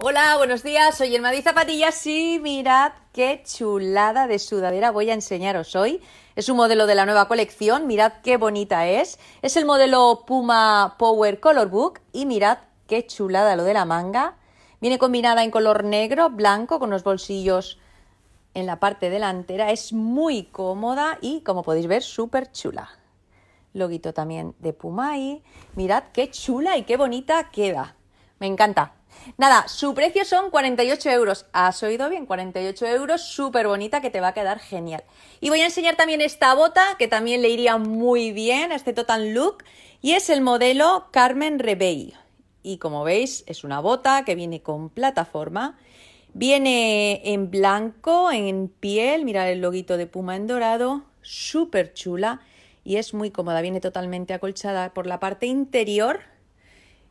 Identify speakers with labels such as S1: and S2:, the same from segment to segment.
S1: Hola, buenos días, soy de Zapatillas y mirad qué chulada de sudadera voy a enseñaros hoy. Es un modelo de la nueva colección, mirad qué bonita es. Es el modelo Puma Power Color Book y mirad qué chulada lo de la manga. Viene combinada en color negro, blanco, con los bolsillos en la parte delantera. Es muy cómoda y, como podéis ver, súper chula. Loguito también de Puma y mirad qué chula y qué bonita queda. Me encanta. Nada, su precio son 48 euros. ¿Has oído bien? 48 euros, súper bonita, que te va a quedar genial. Y voy a enseñar también esta bota, que también le iría muy bien a este Total Look, y es el modelo Carmen Rebey. Y como veis, es una bota que viene con plataforma. Viene en blanco, en piel, mirad el loguito de Puma en dorado, súper chula y es muy cómoda, viene totalmente acolchada por la parte interior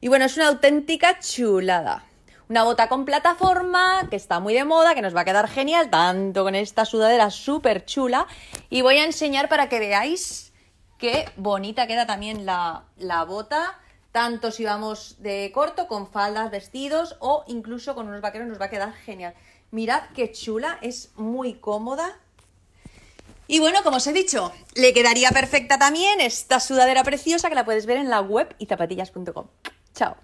S1: y bueno, es una auténtica chulada. Una bota con plataforma que está muy de moda, que nos va a quedar genial, tanto con esta sudadera súper chula. Y voy a enseñar para que veáis qué bonita queda también la, bota tanto si vamos de corto, con faldas, vestidos o incluso con unos vaqueros nos va a quedar genial. Mirad qué chula, es muy cómoda. Y bueno, como os he dicho, le quedaría perfecta también esta sudadera preciosa que la puedes ver en la web y zapatillas.com. Tchau!